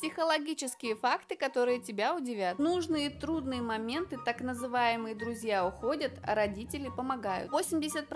Психологические факты, которые тебя удивят. Нужные и трудные моменты так называемые друзья уходят, а родители помогают. 80%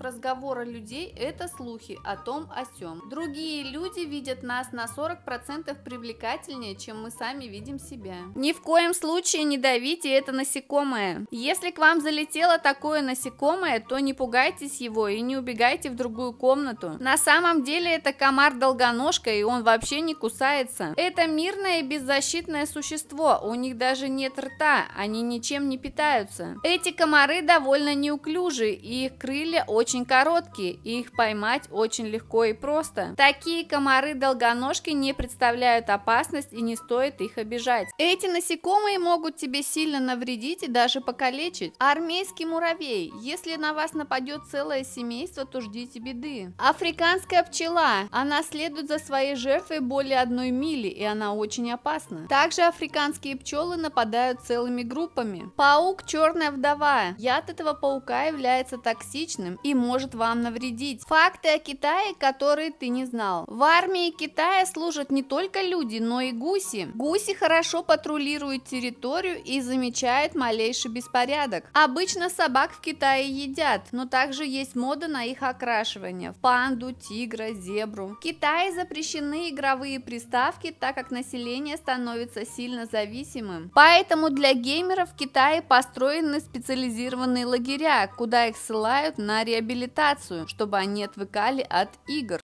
разговора людей – это слухи о том, о сём. Другие люди видят нас на 40% привлекательнее, чем мы сами видим себя. Ни в коем случае не давите это насекомое. Если к вам залетело такое насекомое, то не пугайтесь его и не убегайте в другую комнату. На самом деле это комар-долгоножка, и он вообще не кусается. Это это мирное и беззащитное существо, у них даже нет рта, они ничем не питаются. Эти комары довольно неуклюжи, и их крылья очень короткие, и их поймать очень легко и просто. Такие комары-долгоножки не представляют опасность и не стоит их обижать. Эти насекомые могут тебе сильно навредить и даже покалечить. Армейский муравей, если на вас нападет целое семейство, то ждите беды. Африканская пчела, она следует за своей жертвой более одной мили, и она она очень опасна. Также африканские пчелы нападают целыми группами. Паук черная вдова. Яд этого паука является токсичным и может вам навредить. Факты о Китае, которые ты не знал. В армии Китая служат не только люди, но и гуси. Гуси хорошо патрулируют территорию и замечают малейший беспорядок. Обычно собак в Китае едят, но также есть мода на их окрашивание в панду, тигра, зебру. В Китае запрещены игровые приставки, так как как население становится сильно зависимым. Поэтому для геймеров в Китае построены специализированные лагеря, куда их ссылают на реабилитацию, чтобы они отвыкали от игр.